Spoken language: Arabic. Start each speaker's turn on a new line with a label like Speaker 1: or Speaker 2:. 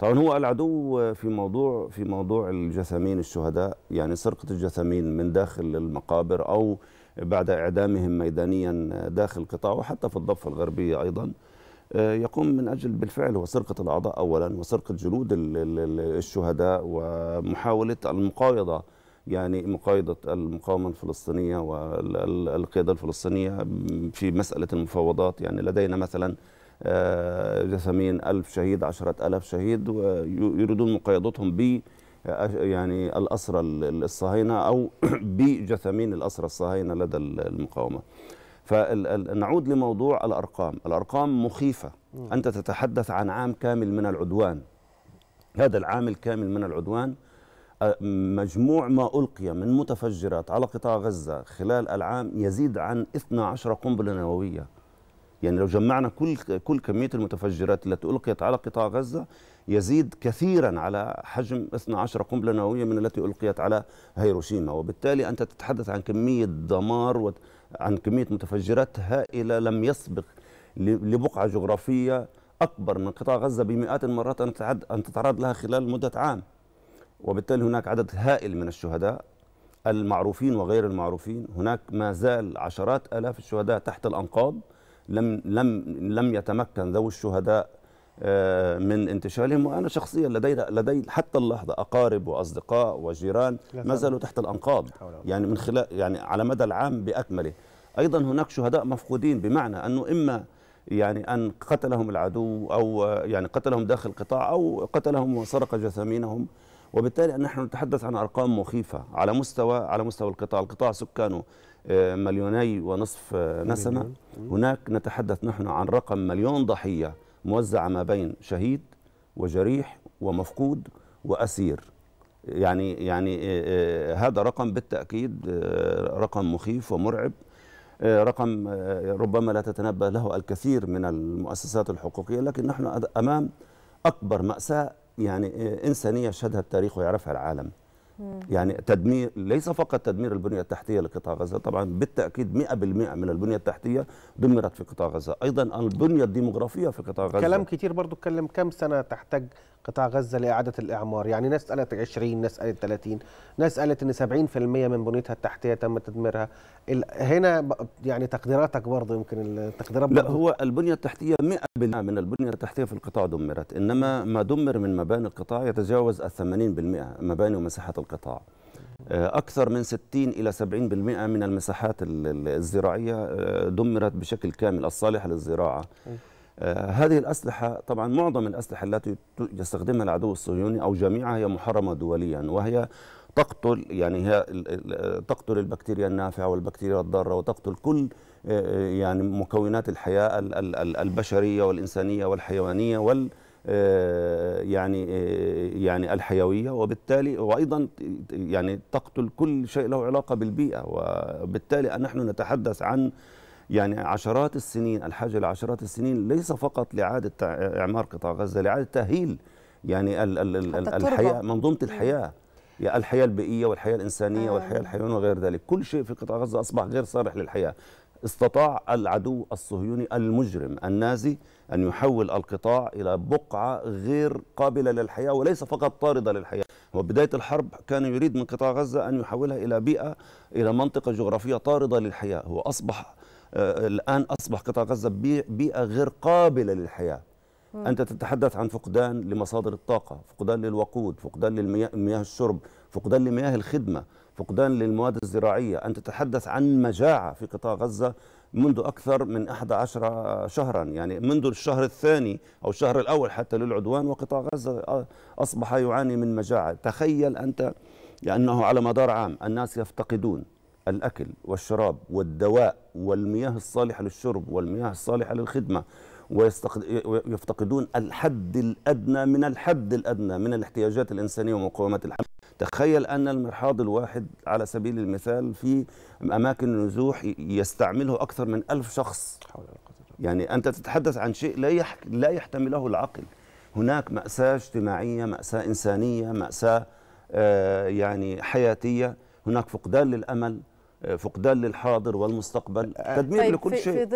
Speaker 1: طبعا هو العدو في موضوع في موضوع الجثامين الشهداء يعني سرقه الجثامين من داخل المقابر او بعد اعدامهم ميدانيا داخل قطاع وحتى في الضفه الغربيه ايضا آه، يقوم من اجل بالفعل هو سرقه الاعضاء اولا وسرقه جنود الشهداء ومحاوله المقايضه يعني مقايضه المقاومه الفلسطينيه والقياده الفلسطينيه في مساله المفاوضات يعني لدينا مثلا آه، جسمين ألف شهيد عشرة ألف شهيد ويريدون مقايضتهم ب آه، يعني الأسرى الصهاينة أو بجثمين الأسرى الصهاينة لدى المقاومة فنعود لموضوع الأرقام الأرقام مخيفة أنت تتحدث عن عام كامل من العدوان هذا العام الكامل من العدوان آه، مجموع ما ألقي من متفجرات على قطاع غزة خلال العام يزيد عن 12 قنبلة نووية يعني لو جمعنا كل كل كميه المتفجرات التي القيت على قطاع غزه يزيد كثيرا على حجم 12 قنبله نوويه من التي القيت على هيروشيما وبالتالي انت تتحدث عن كميه دمار وعن كميه متفجرات هائله لم يسبق لبقعه جغرافيه اكبر من قطاع غزه بمئات المرات ان تتعرض لها خلال مده عام وبالتالي هناك عدد هائل من الشهداء المعروفين وغير المعروفين هناك ما زال عشرات آلاف الشهداء تحت الأنقاض لم لم لم يتمكن ذوي الشهداء آه، من انتشالهم وانا شخصيا لدي لدي حتى اللحظه اقارب واصدقاء وجيران ما زالوا تحت الانقاض يعني من خلال يعني على مدى العام باكمله ايضا هناك شهداء مفقودين بمعنى انه اما يعني ان قتلهم العدو او يعني قتلهم داخل قطاع او قتلهم وسرق جثامينهم وبالتالي نحن نتحدث عن ارقام مخيفه على مستوى على مستوى القطاع القطاع سكانه آه، مليوني ونصف آه، نسمه هناك نتحدث نحن عن رقم مليون ضحيه موزعه ما بين شهيد وجريح ومفقود واسير يعني يعني آه، هذا رقم بالتاكيد رقم مخيف ومرعب رقم ربما لا تتنبأ له الكثير من المؤسسات الحقوقية لكن نحن أمام أكبر مأساة يعني إنسانية شهدها التاريخ ويعرفها العالم يعني تدمير ليس فقط تدمير البنيه التحتيه لقطاع غزه طبعا بالتاكيد 100% من البنيه التحتيه دمرت في قطاع غزه ايضا البنيه الديموغرافيه في قطاع غزه كلام كتير برضو اتكلم كم سنه تحتاج قطاع غزه لاعاده الاعمار يعني ناس قالت 20 ناس قالت 30 ناس قالت ان 70% من بنيتها التحتيه تم تدميرها هنا يعني تقديراتك برضه يمكن التقديرات لا برضو. هو البنيه التحتيه 100% من البنيه التحتيه في القطاع دمرت انما ما دمر من مباني القطاع يتجاوز ال 80% مباني ومساحات القطاع القطاع آه، أكثر من 60 إلى 70% من المساحات الزراعية آه، دمرت بشكل كامل الصالحة للزراعة آه، هذه الأسلحة طبعا معظم الأسلحة التي يستخدمها العدو الصهيوني أو جميعها هي محرمة دوليا وهي تقتل يعني هي تقتل البكتيريا النافعة والبكتيريا الضارة وتقتل كل يعني مكونات الحياة البشرية والإنسانية والحيوانية وال آه، يعني آه، يعني الحيويه وبالتالي وايضا يعني تقتل كل شيء له علاقه بالبيئه وبالتالي نحن نتحدث عن يعني عشرات السنين الحاجه لعشرات السنين ليس فقط لاعاده اعمار قطاع غزه لاعاده تاهيل يعني ال ال ال الحياه منظومه الحياه يعني الحياه البيئيه والحياه الانسانيه والحياه آه. الحيوانيه وغير ذلك كل شيء في قطاع غزه اصبح غير صالح للحياه استطاع العدو الصهيوني المجرم النازي أن يحول القطاع إلى بقعة غير قابلة للحياة وليس فقط طاردة للحياة وبداية الحرب كان يريد من قطاع غزة أن يحولها إلى بيئة إلى منطقة جغرافية طاردة للحياة هو أصبح آه، الآن أصبح قطاع غزة بيئة غير قابلة للحياة أنت تتحدث عن فقدان لمصادر الطاقة فقدان للوقود فقدان للمياه الشرب فقدان لمياه الخدمة فقدان للمواد الزراعية أن تتحدث عن مجاعة في قطاع غزة منذ أكثر من 11 شهرا يعني منذ الشهر الثاني أو الشهر الأول حتى للعدوان وقطاع غزة أصبح يعاني من مجاعة تخيل أنت لأنه على مدار عام الناس يفتقدون الأكل والشراب والدواء والمياه الصالحة للشرب والمياه الصالحة للخدمة ويفتقدون الحد الأدنى من الحد الأدنى من الاحتياجات الإنسانية ومقومات الحمل تخيل أن المرحاض الواحد على سبيل المثال في أماكن النزوح يستعمله أكثر من ألف شخص يعني أنت تتحدث عن شيء لا, يح... لا يحتمله العقل هناك مأساة اجتماعية مأساة إنسانية مأساة آه يعني حياتية هناك فقدان للأمل آه، فقدان للحاضر والمستقبل آه، آه. تدمير طيب، لكل شيء